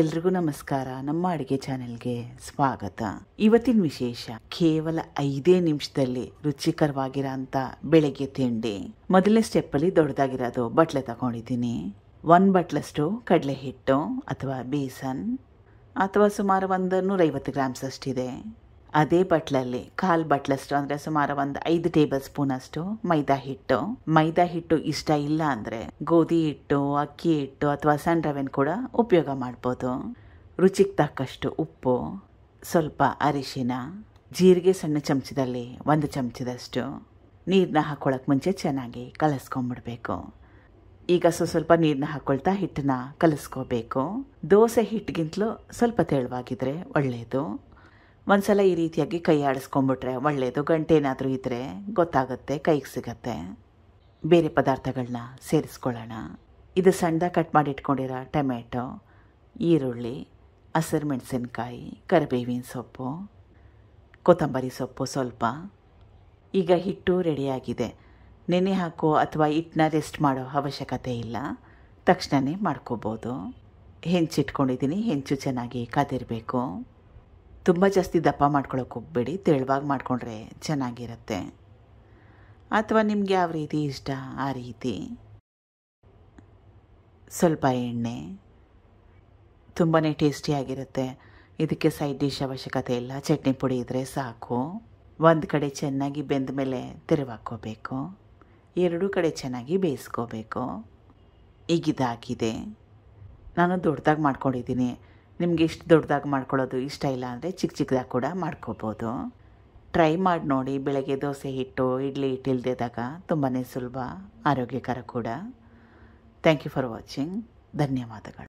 ಎಲ್ರಿಗೂ ನಮಸ್ಕಾರ ನಮ್ಮ ಅಡುಗೆ ಚಾನೆಲ್ಗೆ ಸ್ವಾಗತ ಇವತ್ತಿನ ವಿಶೇಷ ಕೇವಲ ಐದೇ ನಿಮಿಷದಲ್ಲಿ ರುಚಿಕರವಾಗಿರಂತ ಬೆಳಿಗ್ಗೆ ಬೆಳಗ್ಗೆ ತಿಂಡಿ ಮೊದಲನೇ ಸ್ಟೆಪ್ಪಲ್ಲಿ ದೊಡ್ಡದಾಗಿರೋದು ಬಟ್ಲೆ ತಗೊಂಡಿದ್ದೀನಿ ಒಂದು ಬಟ್ಲಷ್ಟು ಕಡಲೆ ಹಿಟ್ಟು ಅಥವಾ ಬೇಸನ್ ಅಥವಾ ಸುಮಾರು ಒಂದು ನೂರೈವತ್ತು ಗ್ರಾಮ್ಸ್ ಅಷ್ಟಿದೆ ಅದೇ ಬಟ್ಲಲ್ಲಿ ಕಾಲು ಬಟ್ಲಷ್ಟು ಅಂದರೆ ಸುಮಾರು ಒಂದು ಐದು ಟೇಬಲ್ ಸ್ಪೂನ್ ಅಷ್ಟು ಮೈದಾ ಹಿಟ್ಟು ಮೈದಾ ಹಿಟ್ಟು ಇಷ್ಟ ಇಲ್ಲ ಅಂದರೆ ಗೋಧಿ ಹಿಟ್ಟು ಅಕ್ಕಿ ಹಿಟ್ಟು ಅಥವಾ ಸಣ್ಣ ಕೂಡ ಉಪಯೋಗ ಮಾಡ್ಬೋದು ರುಚಿಗೆ ತಕ್ಕಷ್ಟು ಉಪ್ಪು ಸ್ವಲ್ಪ ಅರಿಶಿನ ಜೀರಿಗೆ ಸಣ್ಣ ಚಮಚದಲ್ಲಿ ಒಂದು ಚಮಚದಷ್ಟು ನೀರನ್ನ ಹಾಕ್ಕೊಳ್ಳೋಕೆ ಮುಂಚೆ ಚೆನ್ನಾಗಿ ಕಲಸ್ಕೊಂಬಿಡ್ಬೇಕು ಈಗ ಸೊ ಸ್ವಲ್ಪ ನೀರನ್ನ ಹಾಕೊಳ್ತಾ ಹಿಟ್ಟನ್ನ ಕಲಿಸ್ಕೋಬೇಕು ದೋಸೆ ಹಿಟ್ಟಿಗಿಂತಲೂ ಸ್ವಲ್ಪ ತೆಳುವಾಗಿದ್ರೆ ಒಳ್ಳೆಯದು ಒಂದ್ಸಲ ಈ ರೀತಿಯಾಗಿ ಕೈ ಆಡಿಸ್ಕೊಂಡ್ಬಿಟ್ರೆ ಒಳ್ಳೆಯದು ಗಂಟೇನಾದರೂ ಇದ್ದರೆ ಗೊತ್ತಾಗುತ್ತೆ ಕೈಗೆ ಸಿಗತ್ತೆ ಬೇರೆ ಪದಾರ್ಥಗಳನ್ನ ಸೇರಿಸ್ಕೊಳ್ಳೋಣ ಇದು ಸಣ್ಣದ ಕಟ್ ಮಾಡಿ ಇಟ್ಕೊಂಡಿರೋ ಟೊಮೆಟೊ ಈರುಳ್ಳಿ ಹಸಿರು ಮೆಣಸಿನ್ಕಾಯಿ ಕರಿಬೇವಿನ ಸೊಪ್ಪು ಕೊತ್ತಂಬರಿ ಸೊಪ್ಪು ಸ್ವಲ್ಪ ಈಗ ಹಿಟ್ಟು ರೆಡಿಯಾಗಿದೆ ನೆನೆ ಹಾಕೋ ಅಥವಾ ಹಿಟ್ಟನ್ನ ರೆಸ್ಟ್ ಮಾಡೋ ಅವಶ್ಯಕತೆ ಇಲ್ಲ ತಕ್ಷಣವೇ ಮಾಡ್ಕೋಬೋದು ಹೆಂಚಿಟ್ಕೊಂಡಿದ್ದೀನಿ ಹೆಂಚು ಚೆನ್ನಾಗಿ ಕಾದಿರಬೇಕು ತುಂಬ ಜಾಸ್ತಿ ದಪ್ಪ ಮಾಡ್ಕೊಳ್ಳೋಕೆ ಹೋಗ್ಬೇಡಿ ತೆಳುವಾಗಿ ಮಾಡಿಕೊಂಡ್ರೆ ಚೆನ್ನಾಗಿರುತ್ತೆ ಅಥವಾ ನಿಮಗೆ ಯಾವ ರೀತಿ ಇಷ್ಟ ಆ ರೀತಿ ಸ್ವಲ್ಪ ಎಣ್ಣೆ ತುಂಬಾ ಟೇಸ್ಟಿಯಾಗಿರುತ್ತೆ ಇದಕ್ಕೆ ಸೈಡ್ ಡಿಶ್ ಅವಶ್ಯಕತೆ ಇಲ್ಲ ಚಟ್ನಿ ಪುಡಿ ಇದ್ದರೆ ಸಾಕು ಒಂದು ಕಡೆ ಚೆನ್ನಾಗಿ ಬೆಂದ ಮೇಲೆ ತೆರವಾಕೋಬೇಕು ಎರಡೂ ಕಡೆ ಚೆನ್ನಾಗಿ ಬೇಯಿಸ್ಕೋಬೇಕು ಈಗಿದಾಗಿದೆ ನಾನು ದೊಡ್ಡದಾಗಿ ಮಾಡ್ಕೊಂಡಿದ್ದೀನಿ ನಿಮಗೆ ಇಷ್ಟು ದೊಡ್ಡದಾಗಿ ಮಾಡ್ಕೊಳ್ಳೋದು ಇಷ್ಟ ಇಲ್ಲ ಅಂದರೆ ಚಿಕ್ಕ ಚಿಕ್ಕದಾಗಿ ಕೂಡ ಮಾಡ್ಕೋಬೋದು ಟ್ರೈ ಮಾಡಿ ನೋಡಿ ಬೆಳಗ್ಗೆ ದೋಸೆ ಹಿಟ್ಟು ಇಡ್ಲಿ ಹಿಟ್ಟು ತುಂಬಾ ಸುಲಭ ಆರೋಗ್ಯಕರ ಕೂಡ ಥ್ಯಾಂಕ್ ಯು ಫಾರ್ ವಾಚಿಂಗ್ ಧನ್ಯವಾದಗಳು